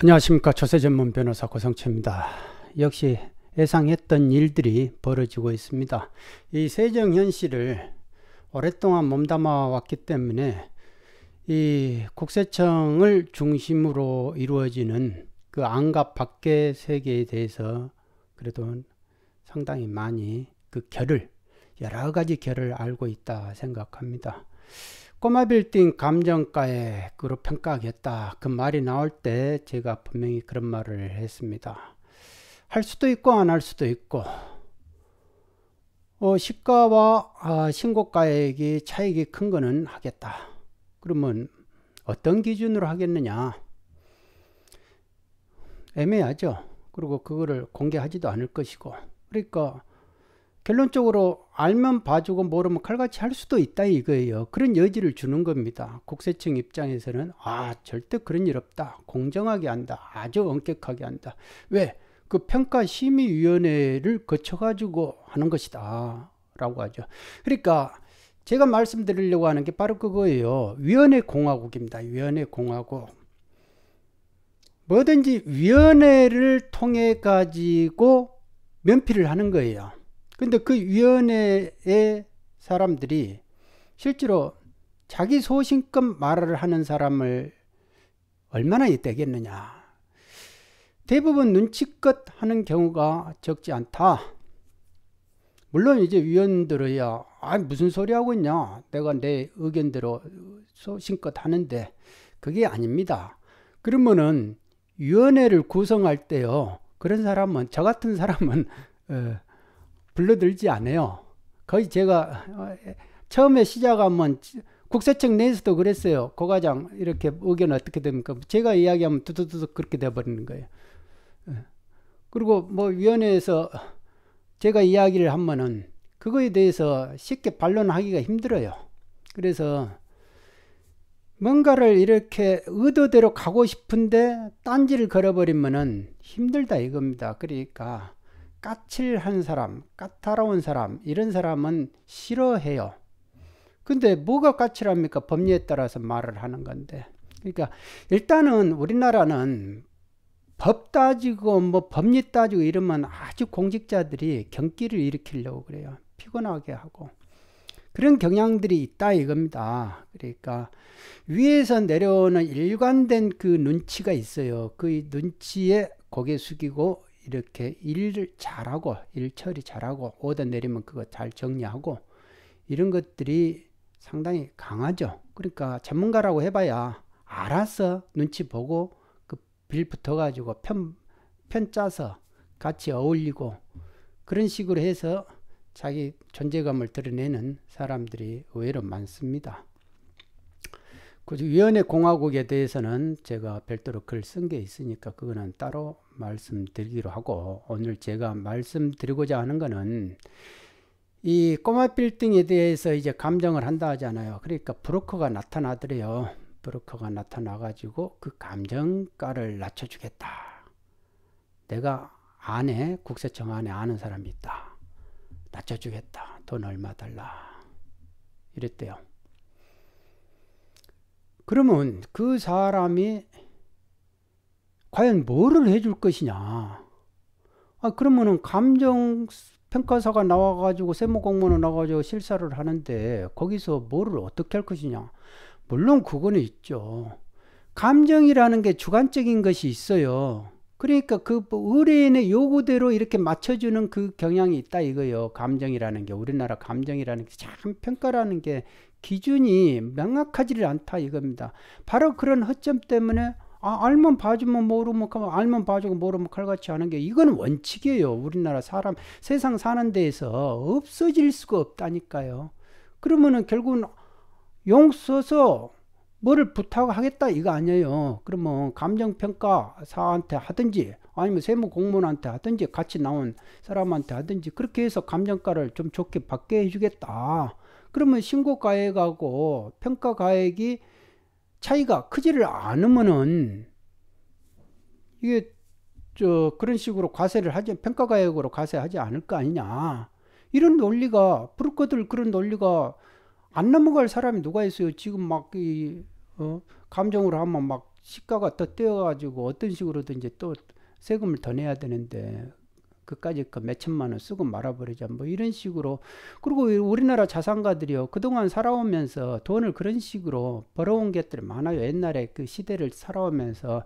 안녕하십니까 조세전문 변호사 고성채입니다. 역시 예상했던 일들이 벌어지고 있습니다. 이 세정현 씨를 오랫동안 몸담아 왔기 때문에 이 국세청을 중심으로 이루어지는 그 안갑 밖의 세계에 대해서 그래도 상당히 많이 그 결을 여러 가지 결을 알고 있다 생각합니다. 꼬마 빌딩 감정가에 그로 평가하겠다. 그 말이 나올 때 제가 분명히 그런 말을 했습니다. 할 수도 있고 안 할 수도 있고 어, 시가와 아, 신고가액이 차익이 큰 거는 하겠다. 그러면 어떤 기준으로 하겠느냐? 애매하죠. 그리고 그거를 공개하지도 않을 것이고. 그러니까 결론적으로 알면 봐주고 모르면 칼같이 할 수도 있다 이거예요. 그런 여지를 주는 겁니다. 국세청 입장에서는 아 절대 그런 일 없다. 공정하게 한다. 아주 엄격하게 한다. 왜? 그 평가심의위원회를 거쳐가지고 하는 것이다. 라고 하죠. 그러니까 제가 말씀드리려고 하는 게 바로 그거예요. 위원회 공화국입니다. 위원회 공화국. 뭐든지 위원회를 통해 가지고 면피를 하는 거예요. 근데 그 위원회의 사람들이 실제로 자기 소신껏 말을 하는 사람을 얼마나 있대겠느냐. 대부분 눈치껏 하는 경우가 적지 않다. 물론 이제 위원들이야, 아, 무슨 소리 하고 있냐. 내가 내 의견대로 소신껏 하는데 그게 아닙니다. 그러면은 위원회를 구성할 때요. 그런 사람은, 저 같은 사람은, 어, 불러들지 않아요. 거의 제가 어, 처음에 시작하면 국세청 내에서도 그랬어요. 고과장 이렇게 의견 어떻게 됩니까? 제가 이야기하면 두두두두 그렇게 돼버리는 거예요. 예. 그리고 뭐 위원회에서 제가 이야기를 하면은 그거에 대해서 쉽게 반론하기가 힘들어요. 그래서 뭔가를 이렇게 의도대로 가고 싶은데 딴지를 걸어버리면은 힘들다 이겁니다. 그러니까 까칠한 사람, 까다로운 사람, 이런 사람은 싫어해요. 근데 뭐가 까칠합니까? 법리에 따라서 말을 하는 건데. 그러니까 일단은 우리나라는 법 따지고 뭐 법리 따지고 이러면 아주 공직자들이 경기를 일으키려고 그래요. 피곤하게 하고. 그런 경향들이 있다 이겁니다. 그러니까 위에서 내려오는 일관된 그 눈치가 있어요. 그 눈치에 고개 숙이고 이렇게 일을 잘하고 일 처리 잘하고 오다 내리면 그거 잘 정리하고 이런 것들이 상당히 강하죠. 그러니까 전문가라고 해봐야 알아서 눈치 보고 그 빌 붙어가지고 편, 편 짜서 같이 어울리고 그런 식으로 해서 자기 존재감을 드러내는 사람들이 의외로 많습니다. 그 위원회 공화국에 대해서는 제가 별도로 글 쓴 게 있으니까 그거는 따로 말씀드리기로 하고 오늘 제가 말씀드리고자 하는 거는 이 꼬마 빌딩에 대해서 이제 감정을 한다 하잖아요. 그러니까 브로커가 나타나더래요. 브로커가 나타나 가지고 그 감정가를 낮춰 주겠다. 내가 안에 국세청 안에 아는 사람이 있다. 낮춰 주겠다. 돈 얼마 달라. 이랬대요. 그러면 그 사람이 과연 뭐를 해줄 것이냐. 아, 그러면은 감정 평가사가 나와가지고 세무공무원 나와가지고 실사를 하는데 거기서 뭐를 어떻게 할 것이냐. 물론 그거는 있죠. 감정이라는 게 주관적인 것이 있어요. 그러니까 그 뭐 의뢰인의 요구대로 이렇게 맞춰주는 그 경향이 있다 이거요. 감정이라는 게 우리나라 감정이라는 게 참 평가라는 게 기준이 명확하지를 않다 이겁니다. 바로 그런 허점 때문에 아, 알면 봐주면 모르면 가면 그 알면 봐주고 모르면 칼같이 하는 게 이건 원칙이에요. 우리나라 사람 세상 사는 데에서 없어질 수가 없다니까요. 그러면은 결국은 용 써서 뭐를 부탁하겠다 이거 아니에요. 그러면 감정평가사한테 하든지 아니면 세무 공무원한테 하든지 같이 나온 사람한테 하든지 그렇게 해서 감정가를 좀 좋게 받게 해주겠다. 그러면 신고 가액하고 평가 가액이 차이가 크지를 않으면은 이게 저 그런 식으로 과세를 하지 평가 가액으로 과세하지 않을 거 아니냐 이런 논리가 브로커들 그런 논리가 안 넘어갈 사람이 누가 있어요 지금 막 이 어, 감정으로 하면 막 시가가 더 떼어가지고 어떤 식으로든 지또 세금을 더 내야 되는데 그까지 그 몇천만 원 쓰고 말아버리자 뭐 이런 식으로 그리고 우리나라 자산가들이요 그동안 살아오면서 돈을 그런 식으로 벌어온 것들이 많아요 옛날에 그 시대를 살아오면서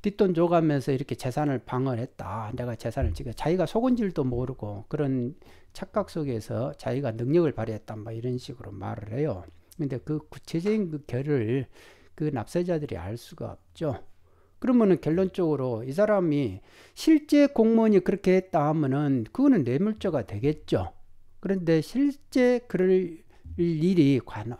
뒷돈 줘가면서 이렇게 재산을 방어했다 내가 재산을 지금 자기가 속은줄도 모르고 그런 착각 속에서 자기가 능력을 발휘했다 뭐 이런 식으로 말을 해요 근데 그 구체적인 그 결을 그 납세자들이 알 수가 없죠 그러면은 결론적으로 이 사람이 실제 공무원이 그렇게 했다 하면은 그거는 뇌물죄가 되겠죠. 그런데 실제 그럴 일이 관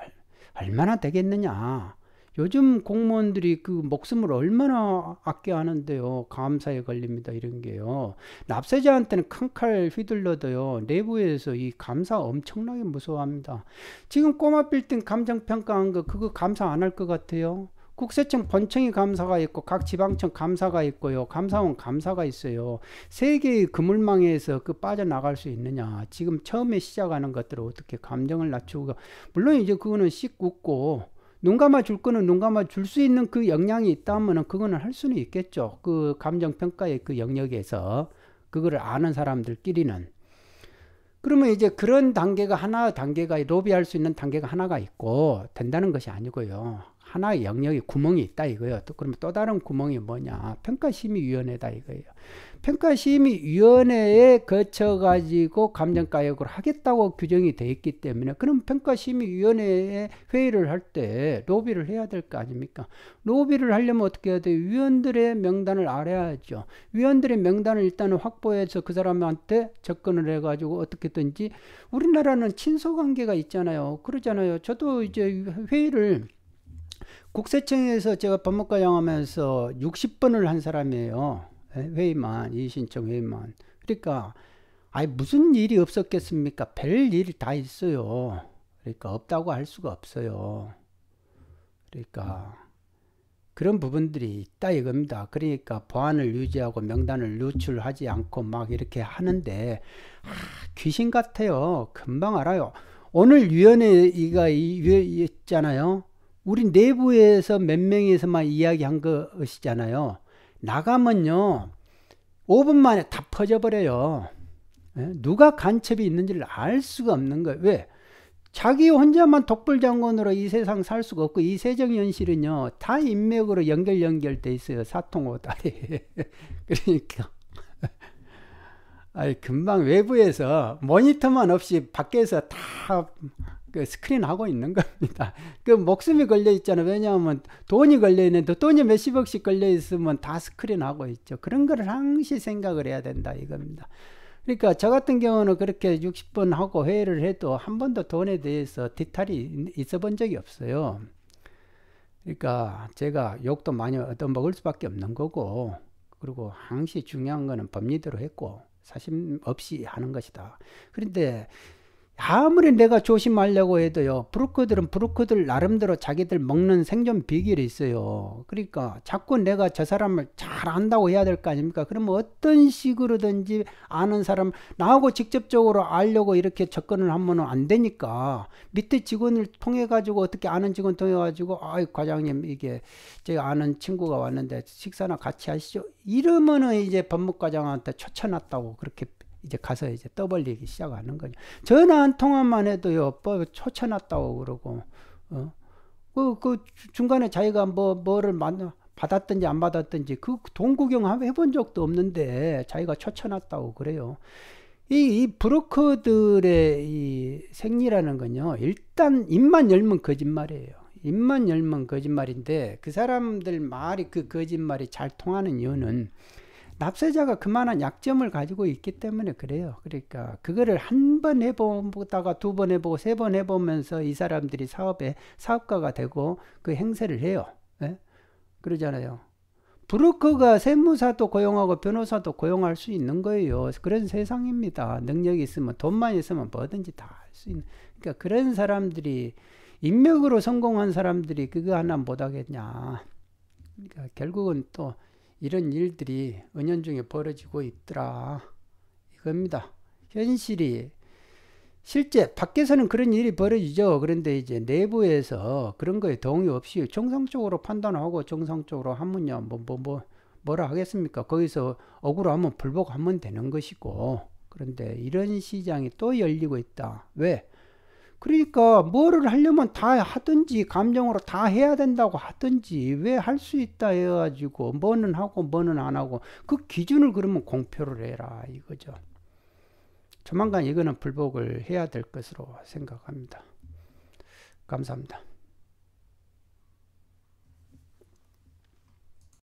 얼마나 되겠느냐. 요즘 공무원들이 그 목숨을 얼마나 아껴하는데요. 감사에 걸립니다. 이런 게요. 납세자한테는 큰 칼 휘둘러도요. 내부에서 이 감사 엄청나게 무서워합니다. 지금 꼬마 빌딩 감정평가한 거 그거 감사 안 할 것 같아요. 국세청 본청이 감사가 있고 각 지방청 감사가 있고요. 감사원 감사가 있어요. 세 개의 그물망에서 그 빠져나갈 수 있느냐. 지금 처음에 시작하는 것들을 어떻게 감정을 낮추고 물론 이제 그거는 씻 웃고 눈 감아 줄 거는 눈 감아 줄 수 있는 그 역량이 있다면은 그거는 할 수는 있겠죠. 그 감정 평가의 그 영역에서 그거를 아는 사람들끼리는 그러면 이제 그런 단계가 하나 단계가 로비할 수 있는 단계가 하나가 있고 된다는 것이 아니고요. 하나의 영역이 구멍이 있다 이거예요. 또 그러면 또 다른 구멍이 뭐냐? 평가심의위원회다 이거예요. 평가심의위원회에 거쳐 가지고 감정가역을 하겠다고 규정이 돼 있기 때문에 그럼 평가심의위원회에 회의를 할 때 로비를 해야 될 거 아닙니까? 로비를 하려면 어떻게 해야 돼요? 위원들의 명단을 알아야죠. 위원들의 명단을 일단 확보해서 그 사람한테 접근을 해 가지고 어떻게든지 우리나라는 친소관계가 있잖아요. 그러잖아요. 저도 이제 회의를 국세청에서 제가 법무과장하면서 60번을 한 사람이에요. 예, 회의만, 이의신청 회의만. 그러니까, 아니, 무슨 일이 없었겠습니까? 별 일이 다 있어요. 그러니까, 없다고 할 수가 없어요. 그러니까, 그런 부분들이 있다 이겁니다. 그러니까 보안을 유지하고 명단을 노출하지 않고 막 이렇게 하는데 아, 귀신 같아요. 금방 알아요. 오늘 위원회가 있잖아요. 우리 내부에서 몇 명에서만 이야기한 것이잖아요. 나가면요. 5분 만에 다 퍼져버려요. 예? 누가 간첩이 있는지를 알 수가 없는 거예요. 왜? 자기 혼자만 독불장군으로 이 세상 살 수가 없고 이 세정 현실은요 다 인맥으로 연결 연결돼 있어요 사통오다리 그러니까 아니 금방 외부에서 모니터만 없이 밖에서 다그 스크린하고 있는 겁니다. 그 목숨이 걸려 있잖아요. 왜냐하면 돈이 걸려 있는데 돈이 몇십억씩 걸려 있으면 다 스크린하고 있죠. 그런 거를 항시 생각을 해야 된다 이겁니다. 그러니까 저 같은 경우는 그렇게 60번 하고 회의를 해도 한 번도 돈에 대해서 뒤탈이 있어 본 적이 없어요. 그러니까 제가 욕도 많이 얻어먹을 수밖에 없는 거고 그리고 항시 중요한 거는 법리대로 했고 사심 없이 하는 것이다. 그런데 아무리 내가 조심하려고 해도요 브루커들은브루커들 나름대로 자기들 먹는 생존 비결이 있어요 그러니까 자꾸 내가 저 사람을 잘 안다고 해야 될 거 아닙니까 그러면 어떤 식으로든지 아는 사람 나하고 직접적으로 알려고 이렇게 접근을 하면 안 되니까 밑에 직원을 통해 가지고 어떻게 아는 직원 통해 가지고 아이 과장님 이게 제가 아는 친구가 왔는데 식사나 같이 하시죠 이러면은 이제 법무과장한테 쫓아놨다고 그렇게 이제 가서 이제 떠벌리기 시작하는 거죠. 전화 한 통화만 해도요, 뭐쫓아놨다고 그러고, 어? 그, 그 중간에 자기가 뭐, 뭐를 만 받았든지 안 받았든지 그 돈 구경 해본 적도 없는데 자기가 쫓아놨다고 그래요. 이, 이 브로커들의 이 생리라는 건요, 일단 입만 열면 거짓말이에요. 입만 열면 거짓말인데 그 사람들 말이 그 거짓말이 잘 통하는 이유는 납세자가 그만한 약점을 가지고 있기 때문에 그래요. 그러니까 그거를 한 번 해보다가 두 번 해보고 세 번 해보면서 이 사람들이 사업에 사업가가 되고 그 행세를 해요. 예? 그러잖아요. 브로커가 세무사도 고용하고 변호사도 고용할 수 있는 거예요. 그런 세상입니다. 능력이 있으면 돈만 있으면 뭐든지 다 할 수 있는. 그러니까 그런 사람들이 인맥으로 성공한 사람들이 그거 하나 못하겠냐. 그러니까 결국은 또 이런 일들이 은연중에 벌어지고 있더라. 이겁니다. 현실이 실제 밖에서는 그런 일이 벌어지죠. 그런데 이제 내부에서 그런 거에 동의 없이 정상적으로 판단하고 정상적으로 하면요. 뭐, 뭐, 뭐, 뭐라 하겠습니까? 거기서 억울하면 불복하면 되는 것이고. 그런데 이런 시장이 또 열리고 있다. 왜? 그러니까 뭐를 하려면 다 하든지 감정으로 다 해야 된다고 하든지 왜 할 수 있다 해가지고 뭐는 하고 뭐는 안 하고 그 기준을 그러면 공표를 해라 이거죠. 조만간 이거는 불복을 해야 될 것으로 생각합니다. 감사합니다.